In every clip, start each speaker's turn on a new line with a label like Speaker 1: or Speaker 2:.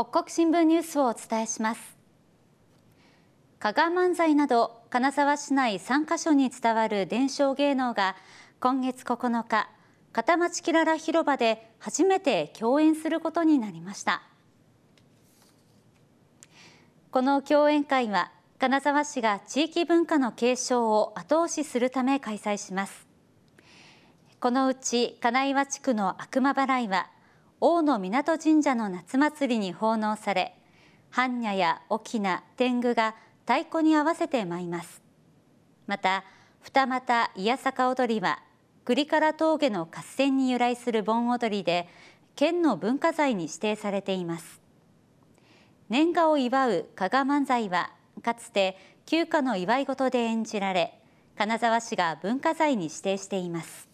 Speaker 1: 北国新聞ニュースをお伝えします加賀漫才など金沢市内3カ所に伝わる伝承芸能が今月9日片町きらら広場で初めて共演することになりましたこの共演会は金沢市が地域文化の継承を後押しするため開催しますこのうち金岩地区の悪魔払いは大野港神社の夏祭りに奉納され般若や翁天狗が太鼓に合わせて舞いますまた二股いやさか踊りは栗から峠の合戦に由来する盆踊りで県の文化財に指定されています年賀を祝う加賀漫才はかつて旧家の祝い事で演じられ金沢市が文化財に指定しています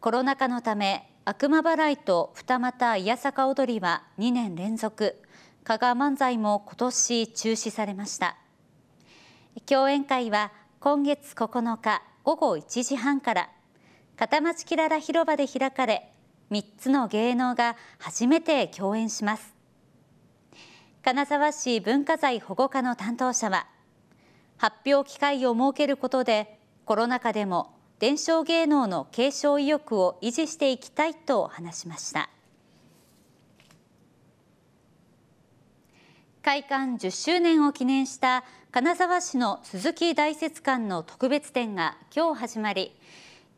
Speaker 1: コロナ禍のため悪魔払いと二股いやさか踊りは2年連続加賀漫才も今年中止されました共演会は今月9日午後1時半から片町きらら広場で開かれ3つの芸能が初めて共演します金沢市文化財保護課の担当者は発表機会を設けることでコロナ禍でも伝承芸能の継承意欲を維持していきたいと話しました開館10周年を記念した金沢市の鈴木大雪館の特別展が今日始まり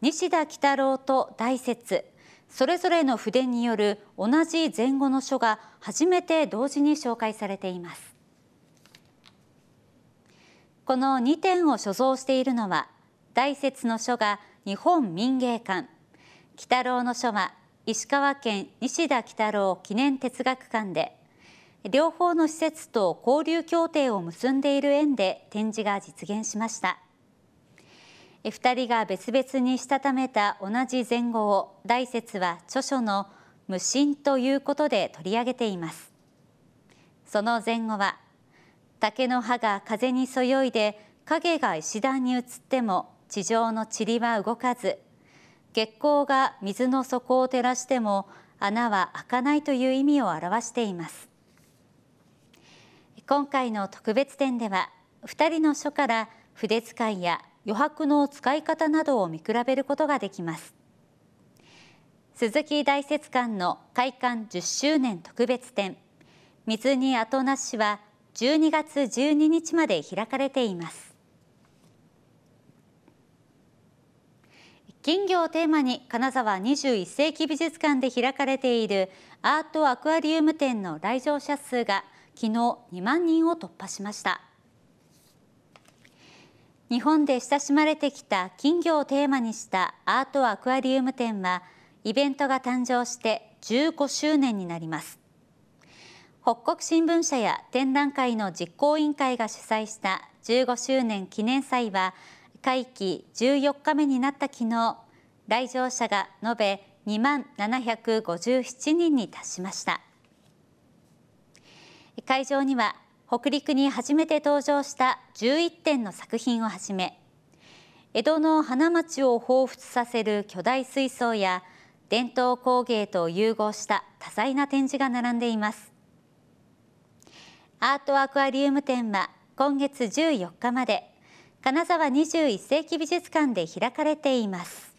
Speaker 1: 西田喜太郎と大雪それぞれの筆による同じ前後の書が初めて同時に紹介されていますこの2点を所蔵しているのは大雪の書が日本民芸館北郎の書は石川県西田北郎記念哲学館で両方の施設と交流協定を結んでいる縁で展示が実現しました2人が別々にしたためた同じ前後を大雪は著書の「無心」ということで取り上げていますその前後は竹の葉が風にそよいで影が石段に移っても地上の塵は動かず月光が水の底を照らしても穴は開かないという意味を表しています今回の特別展では2人の書から筆使いや余白の使い方などを見比べることができます鈴木大拙館の開館10周年特別展水に後なしは12月12日まで開かれています金魚をテーマに金沢21世紀美術館で開かれているアートアクアリウム展の来場者数が昨日2万人を突破しました日本で親しまれてきた金魚をテーマにしたアートアクアリウム展はイベントが誕生して15周年になります北国新聞社や展覧会の実行委員会が主催した15周年記念祭は会期14日目になった昨日来場者が延べ2万757人に達しました会場には北陸に初めて登場した11点の作品をはじめ江戸の花街を彷彿させる巨大水槽や伝統工芸と融合した多彩な展示が並んでいますアートアクアリウム展は今月14日まで金沢21世紀美術館で開かれています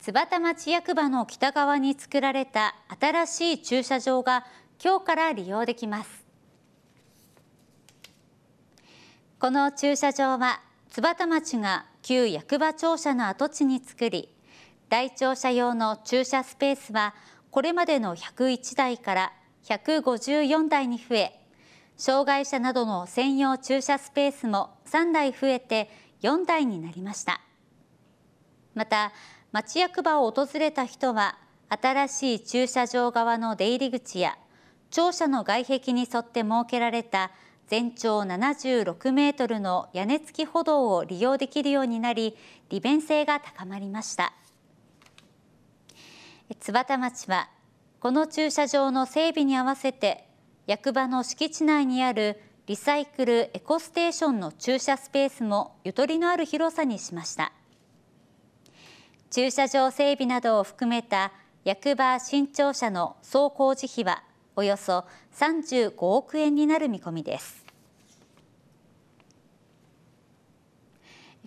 Speaker 1: 津幡町役場の北側に作られた新しい駐車場が今日から利用できますこの駐車場は津幡町が旧役場庁舎の跡地に作り大庁舎用の駐車スペースはこれまでの101台から154台に増え障害者などの専用駐車スペースも3台増えて4台になりましたまた町役場を訪れた人は新しい駐車場側の出入り口や庁舎の外壁に沿って設けられた全長76メートルの屋根付き歩道を利用できるようになり利便性が高まりました津幡町はこの駐車場の整備に合わせて役場の敷地内にあるリサイクルエコステーションの駐車スペースもゆとりのある広さにしました駐車場整備などを含めた役場新庁舎の総工事費はおよそ35億円になる見込みです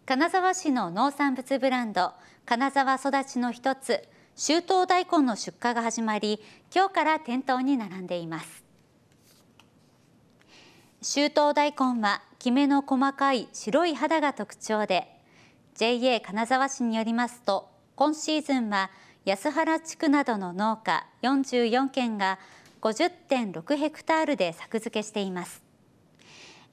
Speaker 1: 金沢市の農産物ブランド金沢育ちの一つ周東大根の出荷が始まり今日から店頭に並んでいます中東大根はきめの細かい白い肌が特徴で JA 金沢市によりますと今シーズンは安原地区などの農家44軒が50.6ヘクタールで作付けしています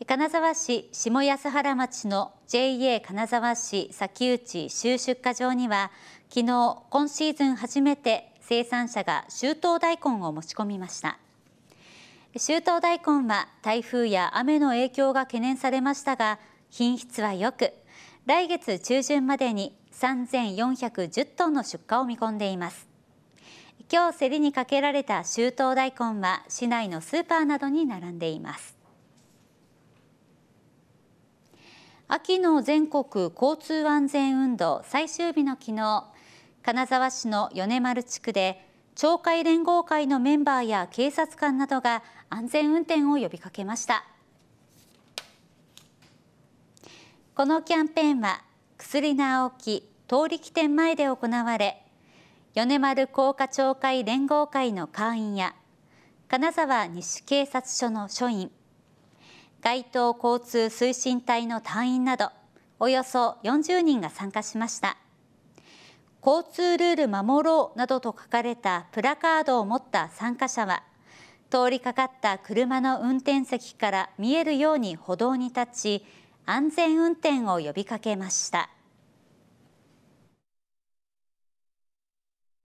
Speaker 1: 金沢市下安原町の JA 金沢市崎内収出荷場には昨日今シーズン初めて生産者が中東大根を持ち込みました秋冬大根は台風や雨の影響が懸念されましたが品質は良く来月中旬までに3410トンの出荷を見込んでいます今日競りにかけられた秋冬大根は市内のスーパーなどに並んでいます秋の全国交通安全運動最終日の昨日金沢市の米丸地区で町会連合会のメンバーや警察官などが安全運転を呼びかけましたこのキャンペーンは薬な青木通力店前で行われ米丸高架町会連合会の会員や金沢西警察署の署員街頭交通推進隊の隊員などおよそ40人が参加しました。交通ルール守ろうなどと書かれたプラカードを持った参加者は通りかかった車の運転席から見えるように歩道に立ち安全運転を呼びかけました。